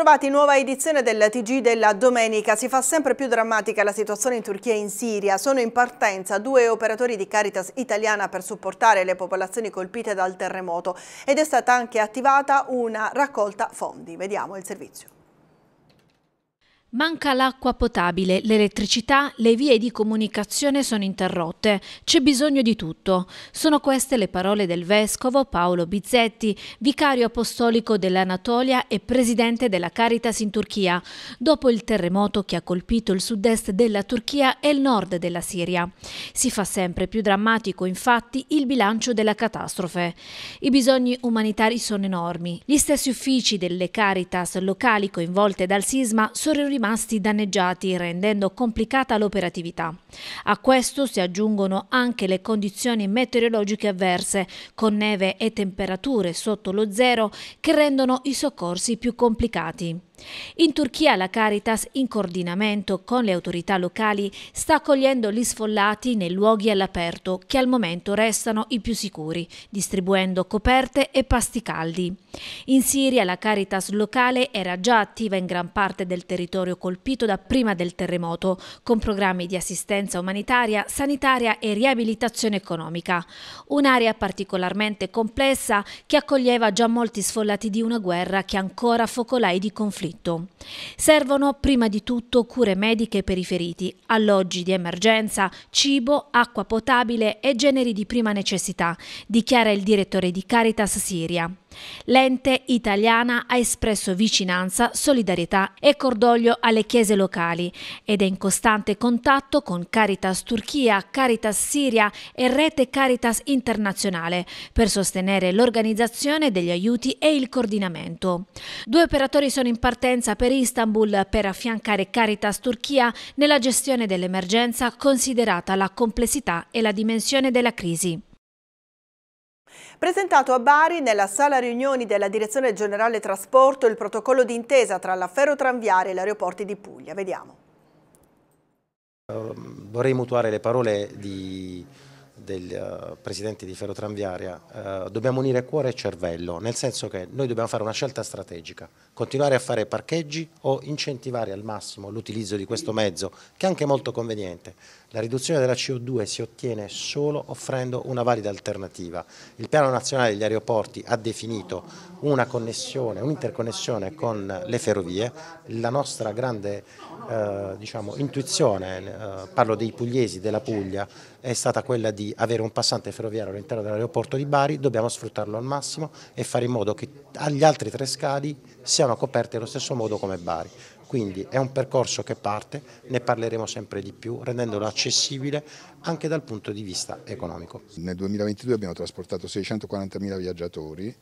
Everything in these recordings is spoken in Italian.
Bentrovati, nuova edizione del TG della domenica. Si fa sempre più drammatica la situazione in Turchia e in Siria. Sono in partenza due operatori di Caritas italiana per supportare le popolazioni colpite dal terremoto ed è stata anche attivata una raccolta fondi. Vediamo il servizio. Manca l'acqua potabile, l'elettricità, le vie di comunicazione sono interrotte, c'è bisogno di tutto. Sono queste le parole del vescovo Paolo Bizzetti, vicario apostolico dell'Anatolia e presidente della Caritas in Turchia, dopo il terremoto che ha colpito il sud-est della Turchia e il nord della Siria. Si fa sempre più drammatico, infatti, il bilancio della catastrofe. I bisogni umanitari sono enormi. Gli stessi uffici delle Caritas locali coinvolte dal sisma sono rimasti rimasti danneggiati, rendendo complicata l'operatività. A questo si aggiungono anche le condizioni meteorologiche avverse, con neve e temperature sotto lo zero, che rendono i soccorsi più complicati. In Turchia la Caritas, in coordinamento con le autorità locali, sta accogliendo gli sfollati nei luoghi all'aperto, che al momento restano i più sicuri, distribuendo coperte e pasti caldi. In Siria la Caritas locale era già attiva in gran parte del territorio colpito da prima del terremoto, con programmi di assistenza umanitaria, sanitaria e riabilitazione economica. Un'area particolarmente complessa che accoglieva già molti sfollati di una guerra che ancora focolai di conflitto conflitto. Servono prima di tutto cure mediche per i feriti, alloggi di emergenza, cibo, acqua potabile e generi di prima necessità, dichiara il direttore di Caritas Siria. L'ente italiana ha espresso vicinanza, solidarietà e cordoglio alle chiese locali ed è in costante contatto con Caritas Turchia, Caritas Siria e Rete Caritas Internazionale per sostenere l'organizzazione degli aiuti e il coordinamento. Due operatori sono in partenza per Istanbul per affiancare Caritas Turchia nella gestione dell'emergenza considerata la complessità e la dimensione della crisi. Presentato a Bari nella sala riunioni della Direzione Generale Trasporto il protocollo d'intesa tra la ferrotranviaria e l'aeroporto di Puglia. Vediamo. Ehm, vorrei mutuare le parole di, del uh, Presidente di Ferrotranviaria. Uh, dobbiamo unire cuore e cervello, nel senso che noi dobbiamo fare una scelta strategica, continuare a fare parcheggi o incentivare al massimo l'utilizzo di questo mezzo, che è anche molto conveniente. La riduzione della CO2 si ottiene solo offrendo una valida alternativa. Il piano nazionale degli aeroporti ha definito una connessione, un'interconnessione con le ferrovie. La nostra grande eh, diciamo, intuizione, eh, parlo dei pugliesi, della Puglia, è stata quella di avere un passante ferroviario all'interno dell'aeroporto di Bari, dobbiamo sfruttarlo al massimo e fare in modo che gli altri tre scali siano coperti allo stesso modo come Bari. Quindi è un percorso che parte, ne parleremo sempre di più, rendendolo accessibile anche dal punto di vista economico. Nel 2022 abbiamo trasportato 640.000 viaggiatori,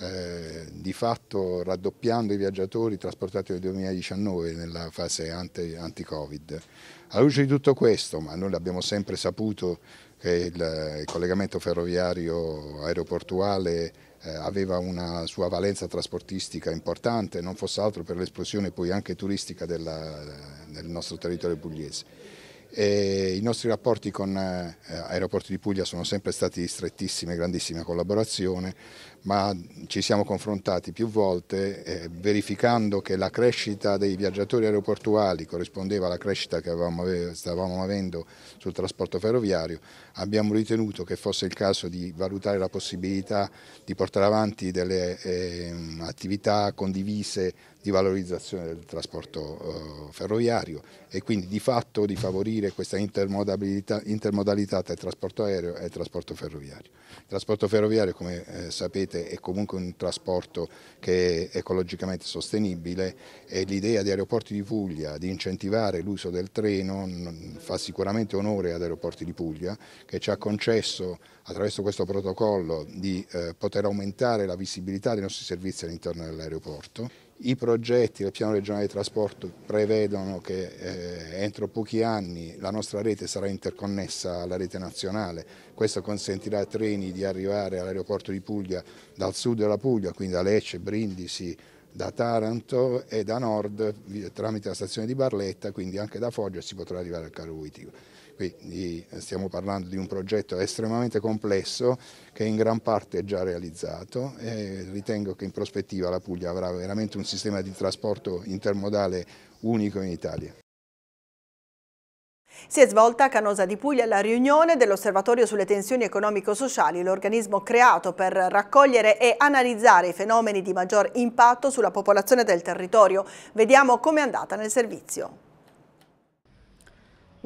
eh, di fatto raddoppiando i viaggiatori trasportati nel 2019 nella fase anti-Covid. Anti Alla luce di tutto questo, ma noi l'abbiamo sempre saputo che il, il collegamento ferroviario aeroportuale eh, aveva una sua valenza trasportistica importante, non fosse altro per l'esplosione poi anche turistica della, del nostro territorio pugliese. E I nostri rapporti con eh, Aeroporti di Puglia sono sempre stati di strettissima e grandissima collaborazione ma ci siamo confrontati più volte eh, verificando che la crescita dei viaggiatori aeroportuali corrispondeva alla crescita che avevamo, stavamo avendo sul trasporto ferroviario, abbiamo ritenuto che fosse il caso di valutare la possibilità di portare avanti delle eh, attività condivise di valorizzazione del trasporto eh, ferroviario e quindi di fatto di favorire questa intermodalità tra il trasporto aereo e il trasporto ferroviario. Il trasporto ferroviario come eh, sapete è comunque un trasporto che è ecologicamente sostenibile e l'idea di aeroporti di Puglia di incentivare l'uso del treno fa sicuramente onore ad aeroporti di Puglia che ci ha concesso attraverso questo protocollo di eh, poter aumentare la visibilità dei nostri servizi all'interno dell'aeroporto i progetti del piano regionale di trasporto prevedono che eh, entro pochi anni la nostra rete sarà interconnessa alla rete nazionale, questo consentirà ai treni di arrivare all'aeroporto di Puglia dal sud della Puglia, quindi da Lecce, Brindisi, da Taranto e da nord tramite la stazione di Barletta, quindi anche da Foggia si potrà arrivare al Carovitico. Quindi eh, stiamo parlando di un progetto estremamente complesso che in gran parte è già realizzato e ritengo che in prospettiva la Puglia avrà veramente un sistema di trasporto intermodale unico in Italia. Si è svolta a Canosa di Puglia la riunione dell'Osservatorio sulle tensioni economico-sociali, l'organismo creato per raccogliere e analizzare i fenomeni di maggior impatto sulla popolazione del territorio. Vediamo com'è andata nel servizio.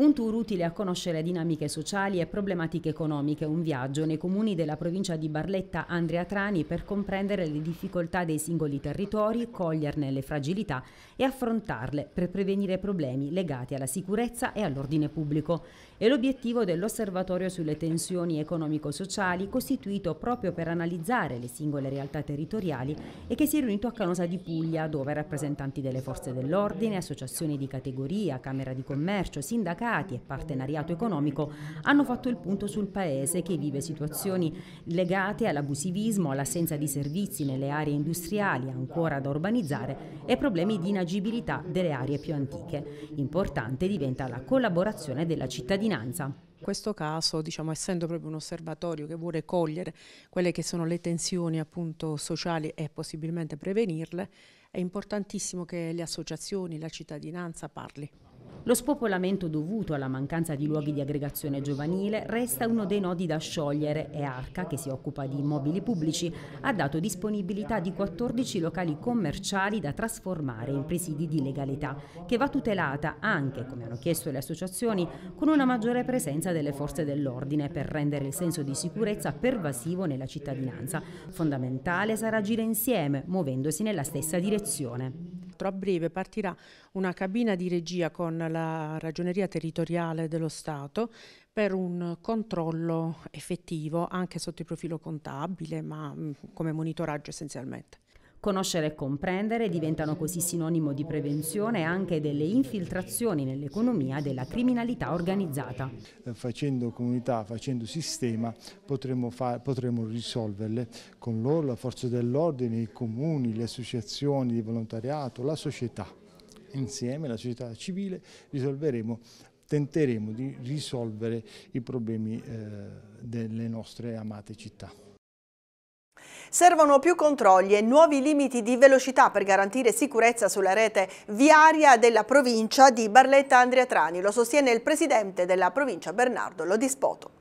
Un tour utile a conoscere dinamiche sociali e problematiche economiche, un viaggio nei comuni della provincia di Barletta Andrea Trani per comprendere le difficoltà dei singoli territori, coglierne le fragilità e affrontarle per prevenire problemi legati alla sicurezza e all'ordine pubblico è l'obiettivo dell'Osservatorio sulle tensioni economico-sociali costituito proprio per analizzare le singole realtà territoriali e che si è riunito a Canosa di Puglia dove rappresentanti delle forze dell'ordine, associazioni di categoria, Camera di Commercio, sindacati e partenariato economico hanno fatto il punto sul paese che vive situazioni legate all'abusivismo, all'assenza di servizi nelle aree industriali ancora da urbanizzare e problemi di inagibilità delle aree più antiche. Importante diventa la collaborazione della cittadinanza cittadinanza. In questo caso, diciamo, essendo proprio un osservatorio che vuole cogliere quelle che sono le tensioni appunto, sociali e possibilmente prevenirle, è importantissimo che le associazioni, la cittadinanza parli. Lo spopolamento dovuto alla mancanza di luoghi di aggregazione giovanile resta uno dei nodi da sciogliere e Arca, che si occupa di immobili pubblici, ha dato disponibilità di 14 locali commerciali da trasformare in presidi di legalità, che va tutelata anche, come hanno chiesto le associazioni, con una maggiore presenza delle forze dell'ordine per rendere il senso di sicurezza pervasivo nella cittadinanza. Fondamentale sarà agire insieme, muovendosi nella stessa direzione l'altro, a breve partirà una cabina di regia con la ragioneria territoriale dello Stato per un controllo effettivo anche sotto il profilo contabile, ma mm, come monitoraggio essenzialmente. Conoscere e comprendere diventano così sinonimo di prevenzione anche delle infiltrazioni nell'economia della criminalità organizzata. Eh, facendo comunità, facendo sistema, potremo, potremo risolverle con loro, la forza dell'ordine, i comuni, le associazioni di volontariato, la società. Insieme, la società civile, risolveremo tenteremo di risolvere i problemi eh, delle nostre amate città. Servono più controlli e nuovi limiti di velocità per garantire sicurezza sulla rete viaria della provincia di Barletta Andria Trani. Lo sostiene il presidente della provincia Bernardo Lodispoto.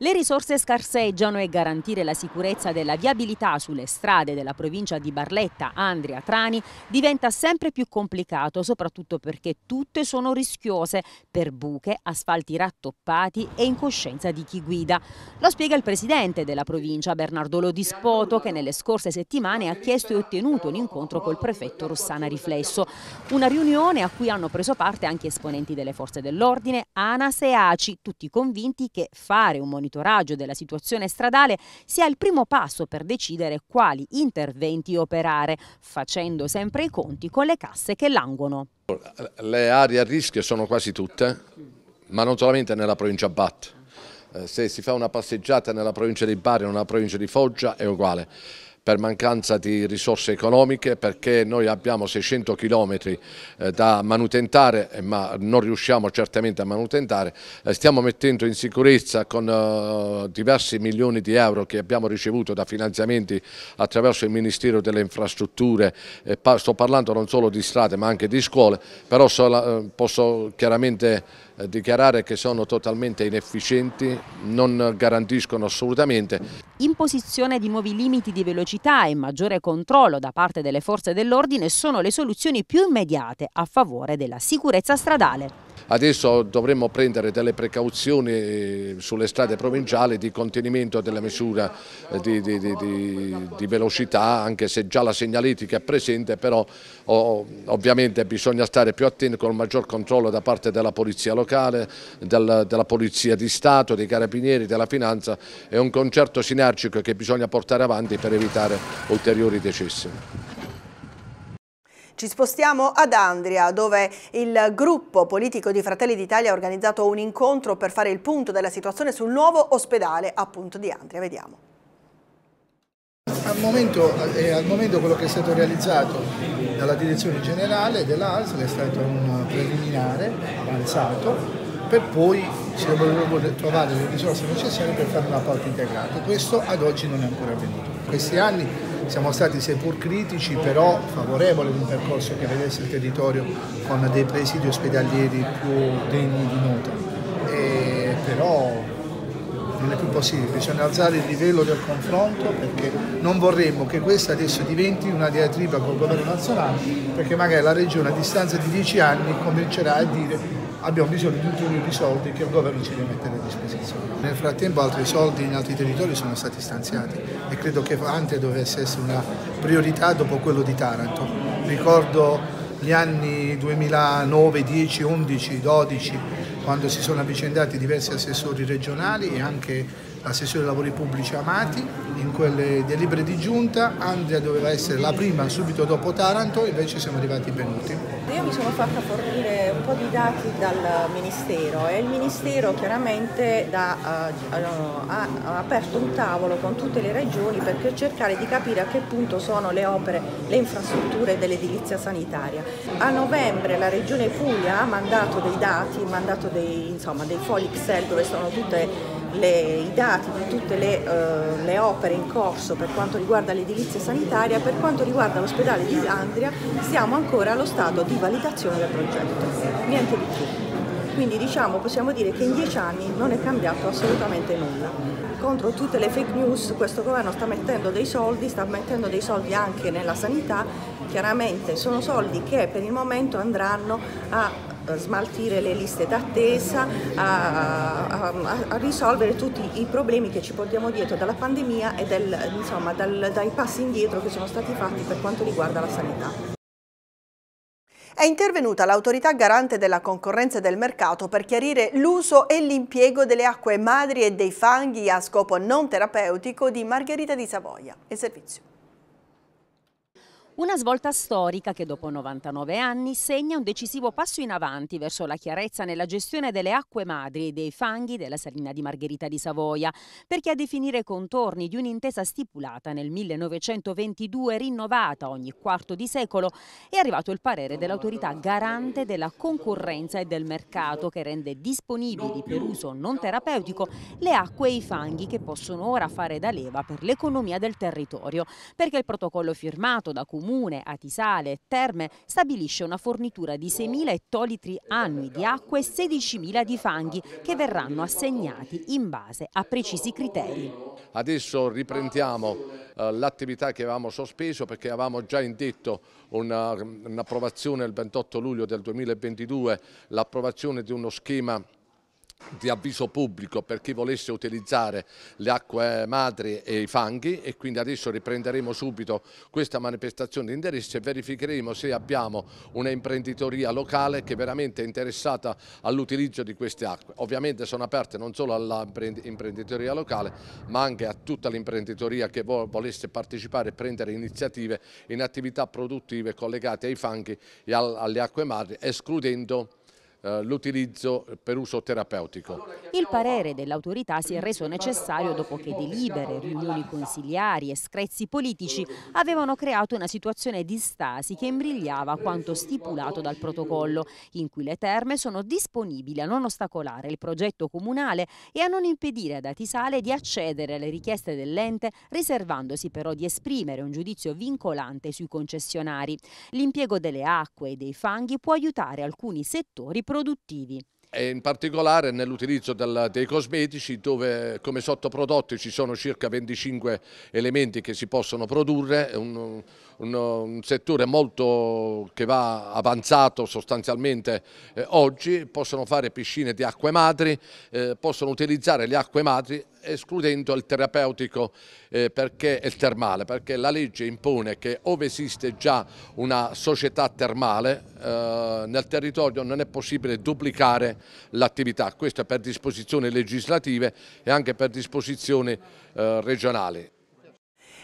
Le risorse scarseggiano e garantire la sicurezza della viabilità sulle strade della provincia di Barletta, Andria, Trani diventa sempre più complicato, soprattutto perché tutte sono rischiose per buche, asfalti rattoppati e incoscienza di chi guida. Lo spiega il presidente della provincia, Bernardo Lodispoto, che nelle scorse settimane ha chiesto e ottenuto un incontro col prefetto Rossana Riflesso. Una riunione a cui hanno preso parte anche esponenti delle forze dell'ordine, ANAS e ACI, tutti convinti che fare un monitoraggio monitoraggio della situazione stradale sia il primo passo per decidere quali interventi operare, facendo sempre i conti con le casse che languono. Le aree a rischio sono quasi tutte, ma non solamente nella provincia BAT. Eh, se si fa una passeggiata nella provincia di Bari o nella provincia di Foggia è uguale per mancanza di risorse economiche perché noi abbiamo 600 km eh, da manutentare eh, ma non riusciamo certamente a manutentare, eh, stiamo mettendo in sicurezza con diversi milioni di euro che abbiamo ricevuto da finanziamenti attraverso il Ministero delle Infrastrutture, sto parlando non solo di strade ma anche di scuole, però posso chiaramente eh, dichiarare che sono totalmente inefficienti, non garantiscono assolutamente. Imposizione di nuovi limiti di velocità e maggiore controllo da parte delle forze dell'ordine sono le soluzioni più immediate a favore della sicurezza stradale. Adesso dovremmo prendere delle precauzioni eh, sulle strade provinciali di contenimento della misura eh, di, di, di, di velocità, anche se già la segnaletica è presente, però ovviamente bisogna stare più attenti con il maggior controllo da parte della polizia locale, del, della polizia di Stato, dei carabinieri, della finanza. È un concerto sinergico che bisogna portare avanti per evitare ulteriori decessi. Ci spostiamo ad Andria dove il gruppo politico di Fratelli d'Italia ha organizzato un incontro per fare il punto della situazione sul nuovo ospedale appunto di Andria. Vediamo. Al momento, eh, al momento, quello che è stato realizzato dalla direzione generale dell'ASL è stato un preliminare avanzato per poi si dovrebbero trovare le risorse necessarie per fare una parte integrata. Questo ad oggi non è ancora avvenuto. In questi anni siamo stati seppur critici però favorevoli ad un percorso che vedesse il territorio con dei presidi ospedalieri più degni di nota. E però non è più possibile, bisogna alzare il livello del confronto perché non vorremmo che questa adesso diventi una diatriba col governo nazionale perché magari la regione a distanza di dieci anni comincerà a dire abbiamo bisogno di ulteriori soldi che il governo ci deve mettere a disposizione. Nel frattempo altri soldi in altri territori sono stati stanziati e credo che Ante dovesse essere una priorità dopo quello di Taranto. Ricordo gli anni 2009, 10, 11, 12 quando si sono avvicendati diversi assessori regionali e anche la sessione lavori pubblici Amati, in quelle delibere di giunta Andrea doveva essere la prima subito dopo Taranto, invece siamo arrivati venuti. Io mi sono fatta fornire un po' di dati dal Ministero e il Ministero chiaramente da, uh, ha, ha, aperto un tavolo con tutte le regioni per cercare di capire a che punto sono le opere, le infrastrutture dell'edilizia sanitaria. A novembre la Regione Puglia ha mandato dei dati, mandato dei, insomma, dei fogli Excel dove sono tutte le, i dati di tutte le, uh, le, opere in corso per quanto riguarda l'edilizia sanitaria, per quanto riguarda l'ospedale di Andria siamo ancora allo stato di validazione del progetto, niente di più. Quindi diciamo, possiamo dire che in dieci anni non è cambiato assolutamente nulla contro tutte le fake news questo governo sta mettendo dei soldi, sta mettendo dei soldi anche nella sanità, chiaramente sono soldi che per il momento andranno a smaltire le liste d'attesa, a, a, a, risolvere tutti i problemi che ci portiamo dietro dalla pandemia e del, insomma, dal, dai passi indietro che sono stati fatti per quanto riguarda la sanità. È intervenuta l'autorità garante della concorrenza e del mercato per chiarire l'uso e l'impiego delle acque madri e dei fanghi a scopo non terapeutico di Margherita di Savoia. Il servizio. Una svolta storica che dopo 99 anni segna un decisivo passo in avanti verso la chiarezza nella gestione delle acque madri e dei fanghi della salina di Margherita di Savoia, perché a definire i contorni di un'intesa stipulata nel 1922 rinnovata ogni quarto di secolo è arrivato il parere dell'autorità garante della concorrenza e del mercato che rende disponibili per uso non terapeutico le acque e i fanghi che possono ora fare da leva per l'economia del territorio, perché il protocollo firmato da Comune comune Atisale e Terme stabilisce una fornitura di 6.000 ettolitri annui di acqua e 16.000 di fanghi che verranno assegnati in base a precisi criteri. Adesso riprendiamo eh, l'attività che avevamo sospeso perché avevamo già indetto un'approvazione il 28 luglio del 2022, l'approvazione di uno schema di avviso pubblico per chi volesse utilizzare le acque madri e i fanghi e quindi adesso riprenderemo subito questa manifestazione di interesse e verificheremo se abbiamo un'imprenditoria locale che veramente è interessata all'utilizzo di queste acque. Ovviamente sono aperte non solo all'imprenditoria locale ma anche a tutta l'imprenditoria che volesse partecipare e prendere iniziative in attività produttive collegate ai fanghi e alle acque madri escludendo eh, l'utilizzo per uso terapeutico. Il parere dell'autorità si è reso necessario dopo che delibere, riunioni consigliari e screzzi politici avevano creato una situazione di stasi che imbrigliava quanto stipulato dal protocollo, in cui le terme sono disponibili a non ostacolare il progetto comunale e a non impedire ad Atisale di accedere alle richieste dell'ente, riservandosi però di esprimere un giudizio vincolante sui concessionari. L'impiego delle acque e dei fanghi può aiutare alcuni settori produttivi. E in particolare nell'utilizzo dei cosmetici dove come sottoprodotti ci sono circa 25 elementi che si possono produrre, un, un, un settore molto che va avanzato sostanzialmente eh, oggi, possono fare piscine di acque madri, eh, possono utilizzare le acque madri escludendo il terapeutico eh, il termale, perché la legge impone che ove esiste già una società termale eh, nel territorio non è possibile duplicare l'attività, questo è per disposizioni legislative e anche per disposizioni eh, regionali.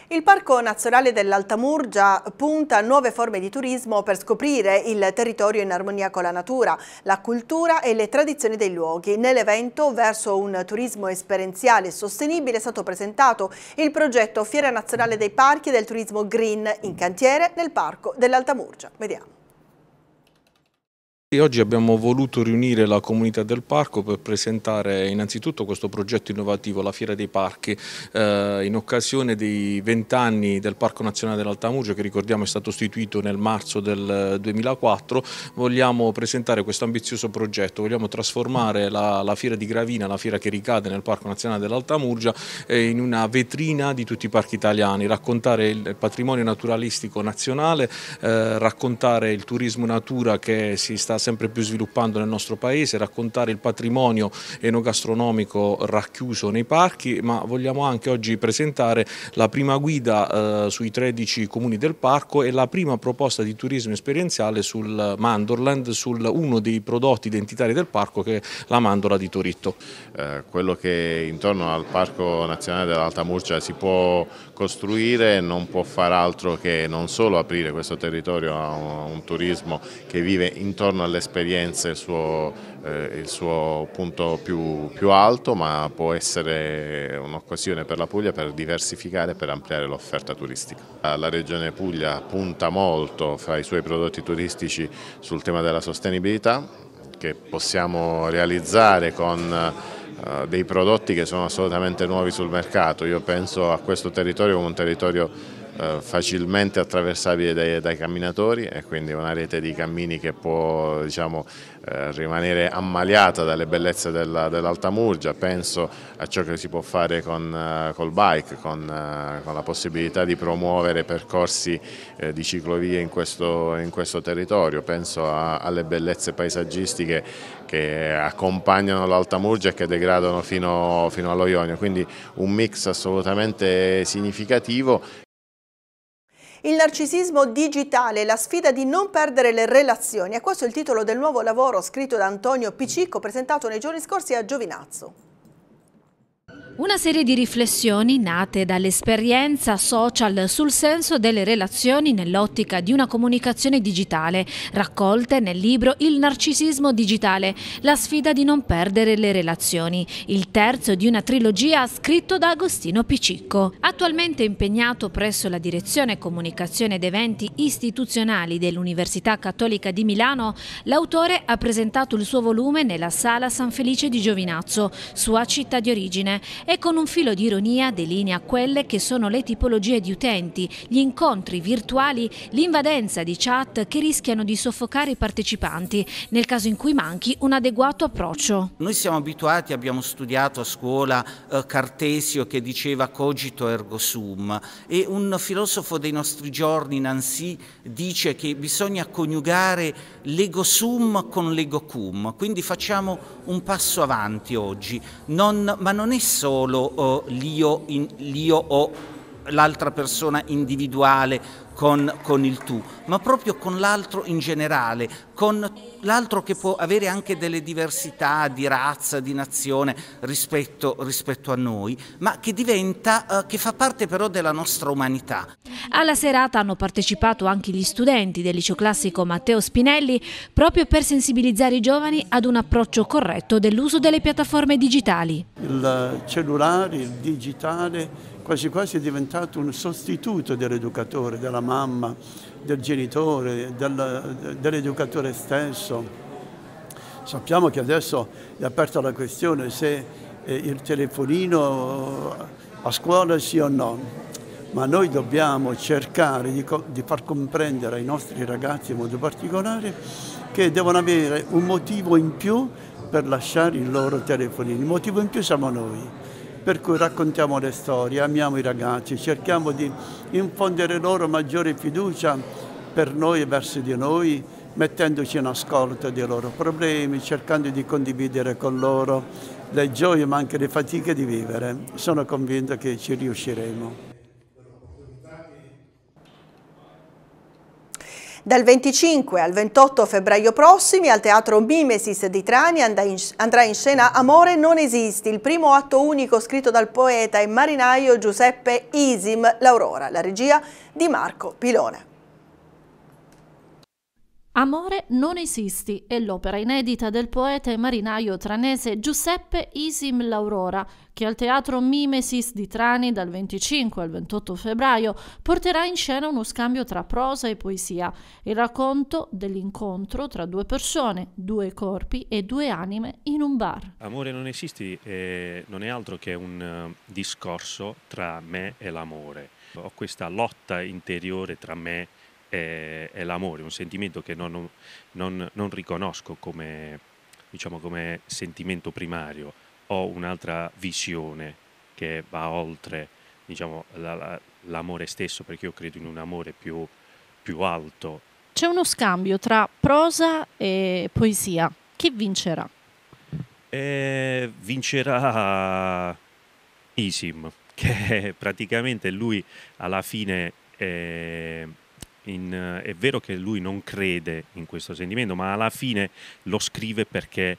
Il Parco Nazionale dell'Alta Murgia punta a nuove forme di turismo per scoprire il territorio in armonia con la natura, la cultura e le tradizioni dei luoghi. Nell'evento verso un turismo esperienziale e sostenibile è stato presentato il progetto Fiera Nazionale dei Parchi e del Turismo Green in cantiere nel Parco dell'Alta Murgia. Vediamo. E oggi abbiamo voluto riunire la comunità del parco per presentare innanzitutto questo progetto innovativo, la Fiera dei Parchi, eh, in occasione dei vent'anni del Parco Nazionale dell'Altamurgia che ricordiamo è stato istituito nel marzo del 2004. Vogliamo presentare questo ambizioso progetto, vogliamo trasformare la, la Fiera di Gravina, la fiera che ricade nel Parco Nazionale dell'Altamurgia, eh, in una vetrina di tutti i parchi italiani, raccontare il patrimonio naturalistico nazionale, eh, raccontare il turismo natura che si sta sempre più sviluppando nel nostro paese, raccontare il patrimonio enogastronomico racchiuso nei parchi, ma vogliamo anche oggi presentare la prima guida eh, sui 13 comuni del parco e la prima proposta di turismo esperienziale sul Mandorland, su uno dei prodotti identitari del parco che è la mandorla di Toritto. Eh, quello che intorno al Parco Nazionale dell'Alta Murcia si può costruire non può far altro che non solo aprire questo territorio a un, a un turismo che vive intorno alle l'esperienza il suo, eh, il suo punto più, più, alto, ma può essere un'occasione per la Puglia per diversificare e per ampliare l'offerta turistica. La Regione Puglia punta molto fra i suoi prodotti turistici sul tema della sostenibilità, che possiamo realizzare con eh, dei prodotti che sono assolutamente nuovi sul mercato. Io penso a questo territorio come un territorio eh, facilmente attraversabile dai, dai, camminatori e quindi una rete di cammini che può diciamo, eh, rimanere ammaliata dalle bellezze dell'Alta dell Murgia, penso a ciò che si può fare con, eh, col bike, con, eh, con, la possibilità di promuovere percorsi di ciclovie in questo, in questo territorio, penso a, alle bellezze paesaggistiche che accompagnano l'Alta Murgia e che degradano fino, fino allo Ionio, quindi un mix assolutamente significativo il narcisismo digitale, la sfida di non perdere le relazioni. E questo è il titolo del nuovo lavoro scritto da Antonio Picicco, presentato nei giorni scorsi a Giovinazzo. Una serie di riflessioni nate dall'esperienza social sul senso delle relazioni nell'ottica di una comunicazione digitale, raccolte nel libro Il narcisismo digitale, la sfida di non perdere le relazioni, il terzo di una trilogia scritto da Agostino Picicco. Attualmente impegnato presso la Direzione Comunicazione ed Eventi Istituzionali dell'Università Cattolica di Milano, l'autore ha presentato il suo volume nella Sala San Felice di Giovinazzo, sua città di origine e con un filo di ironia delinea quelle che sono le tipologie di utenti, gli incontri virtuali, l'invadenza di chat che rischiano di soffocare i partecipanti nel caso in cui manchi un adeguato approccio. Noi siamo abituati, abbiamo studiato a scuola eh, Cartesio che diceva cogito ergo sum e un filosofo dei nostri giorni, Nancy, dice che bisogna coniugare l'ego sum con l'ego cum, quindi facciamo un passo avanti oggi, non, ma non è solo solo oh, l'io, in, l'io o l'altra persona individuale, con, con, il tu, ma proprio con l'altro in generale, con l'altro che può avere anche delle diversità di razza, di nazione rispetto, rispetto a noi, ma che diventa, eh, che fa parte però della nostra umanità. Alla serata hanno partecipato anche gli studenti del liceo classico Matteo Spinelli proprio per sensibilizzare i giovani ad un approccio corretto dell'uso delle piattaforme digitali. Il cellulare, il digitale quasi quasi è diventato un sostituto dell'educatore, della mamma, del genitore, dell'educatore stesso. Sappiamo che adesso è aperta la questione se eh, il telefonino a scuola sì o no, ma noi dobbiamo cercare di, di far comprendere ai nostri ragazzi in modo particolare che devono avere un motivo in più per lasciare il loro telefonino. Il motivo in più siamo noi per cui raccontiamo le storie, amiamo i ragazzi, cerchiamo di infondere loro maggiore fiducia per noi e verso di noi, mettendoci in ascolto dei loro problemi, cercando di condividere con loro le gioie ma anche le fatiche di vivere. Sono convinto che ci riusciremo. Dal 25 al 28 febbraio prossimi al Teatro Mimesis di Trani andrà in scena Amore non esisti, il primo atto unico scritto dal poeta e marinaio Giuseppe Isim, l'Aurora, la regia di Marco Pilone. Amore non esisti è l'opera inedita del poeta e marinaio tranese Giuseppe Isim Laurora, che al teatro Mimesis di Trani dal 25 al 28 febbraio porterà in scena uno scambio tra prosa e poesia, il racconto dell'incontro tra due persone, due corpi e due anime in un bar. Amore non esisti eh, non è altro che un uh, discorso tra me e l'amore. Ho questa lotta interiore tra me è, è l'amore, un sentimento che non, non, non riconosco come, diciamo, come sentimento primario, ho un'altra visione che va oltre diciamo, la, la, l'amore stesso, perché io credo in un amore più, più alto. C'è uno scambio tra prosa e poesia. Chi vincerà? Eh, vincerà Isim, che praticamente lui alla fine eh, in, eh, è vero che lui non crede in questo sentimento, ma alla fine lo scrive perché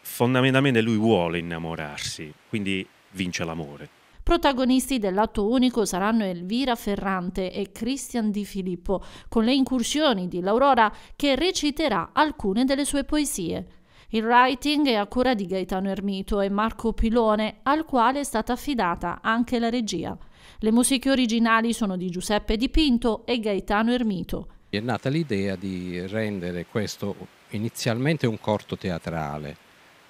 fondamentalmente lui vuole innamorarsi, quindi vince l'amore. Protagonisti dell'atto unico saranno Elvira Ferrante e Cristian Di Filippo, con le incursioni di L'Aurora che reciterà alcune delle sue poesie. Il writing è a cura di Gaetano Ermito e Marco Pilone, al quale è stata affidata anche la regia. Le musiche originali sono di Giuseppe Dipinto e Gaetano Ermito. È nata l'idea di rendere questo inizialmente un corto teatrale,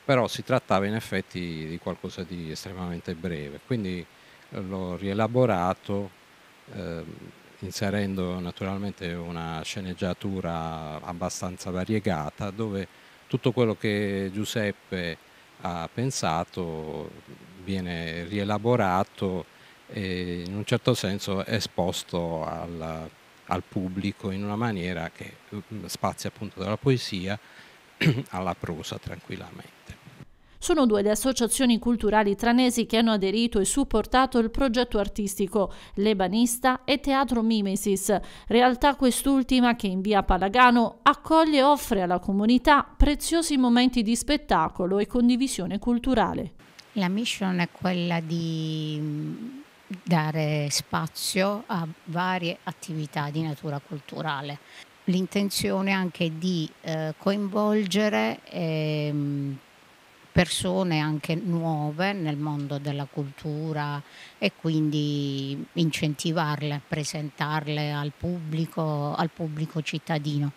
però si trattava in effetti di qualcosa di estremamente breve, quindi l'ho rielaborato eh, inserendo naturalmente una sceneggiatura abbastanza variegata dove tutto quello che Giuseppe ha pensato viene rielaborato eh, in un certo senso esposto al, al, pubblico in una maniera che mm, spazia appunto dalla poesia alla prosa tranquillamente. Sono due le associazioni culturali tranesi che hanno aderito e supportato il progetto artistico Lebanista e Teatro Mimesis, realtà quest'ultima che in via Palagano accoglie e offre alla comunità preziosi momenti di spettacolo e condivisione culturale. La mission è quella di dare spazio a varie attività di natura culturale. L'intenzione anche di eh, coinvolgere ehm, persone anche nuove nel mondo della cultura e quindi incentivarle, presentarle al pubblico, al pubblico cittadino.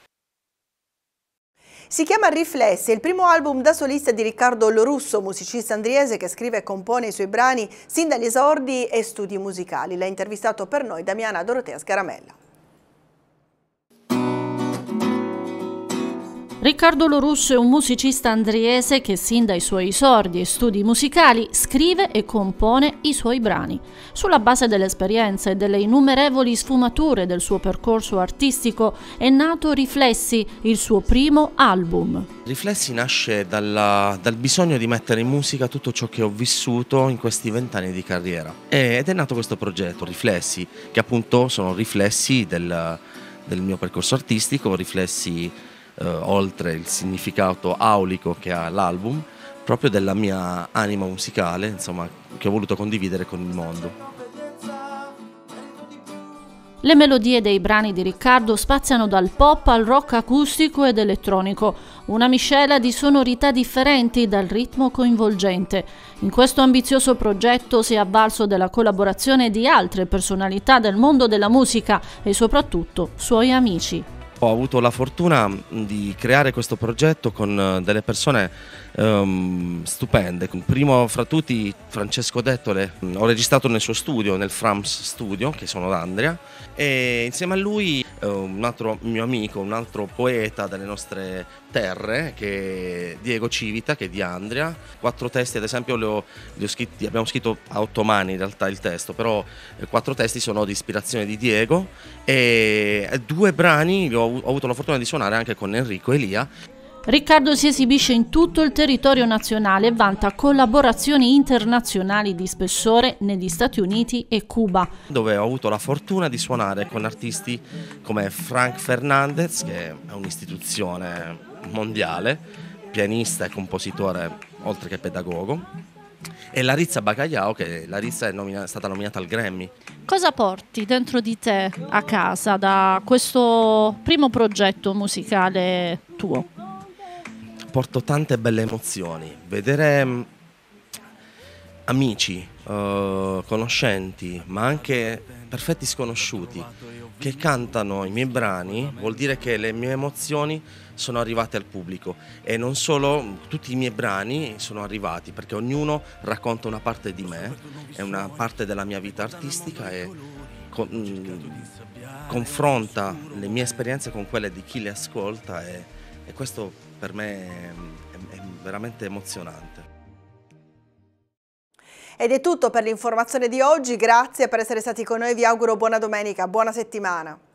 Si chiama Riflessi, il primo album da solista di Riccardo Lorusso, musicista andriese che scrive e compone i suoi brani sin dagli esordi e studi musicali. L'ha intervistato per noi Damiana Dorotea Scaramella. Riccardo Lorusso è un musicista andriese che sin dai suoi esordi e studi musicali scrive e compone i suoi brani. Sulla base delle esperienze e delle innumerevoli sfumature del suo percorso artistico è nato Riflessi, il suo primo album. Riflessi nasce dalla, dal bisogno di mettere in musica tutto ciò che ho vissuto in questi vent'anni di carriera ed è nato questo progetto Riflessi, che appunto sono riflessi del, del mio percorso artistico, riflessi eh, oltre il significato aulico che ha l'album, proprio della mia anima musicale, insomma, che ho voluto condividere con il mondo. Le melodie dei brani di Riccardo spaziano dal pop al rock acustico ed elettronico, una miscela di sonorità differenti dal ritmo coinvolgente. In questo ambizioso progetto si è avvalso della collaborazione di altre personalità del mondo della musica e soprattutto suoi amici. Ho avuto la fortuna di creare questo progetto con eh, delle persone um, stupende. Primo fra tutti Francesco Dettole, mm, ho registrato nel suo studio, nel Frams Studio, che sono ad e insieme a lui ehm, un altro mio amico, un altro poeta delle nostre terre, che è Diego Civita, che è di Andria. Quattro testi, ad esempio, li ho, li ho scritti, abbiamo scritto a otto mani in realtà il testo, però eh, quattro testi sono di ispirazione di Diego e due brani ho, ho avuto la fortuna di suonare anche con Enrico Elia Riccardo si esibisce in tutto il territorio nazionale e vanta collaborazioni internazionali di spessore negli Stati Uniti e Cuba. Dove ho avuto la fortuna di suonare con artisti come Frank Fernandez, che è un'istituzione mondiale, pianista e compositore oltre che pedagogo, e Larissa Bacaiao, che Larizza è, nomina, è stata nominata al Grammy. Cosa porti dentro di te a casa da questo primo progetto musicale tuo? porto tante belle emozioni. Vedere mm, amici, eh, conoscenti, ma anche perfetti sconosciuti che cantano i miei brani, vuol dire che le mie emozioni sono arrivate al pubblico e non solo tutti i miei brani sono arrivati perché ognuno racconta una parte di me, è una parte della mia vita artistica e con, mm, confronta le mie esperienze con quelle di chi le ascolta e e questo per me è, è veramente emozionante. Ed è tutto per l'informazione di oggi, grazie per essere stati con noi, vi auguro buona domenica, buona settimana.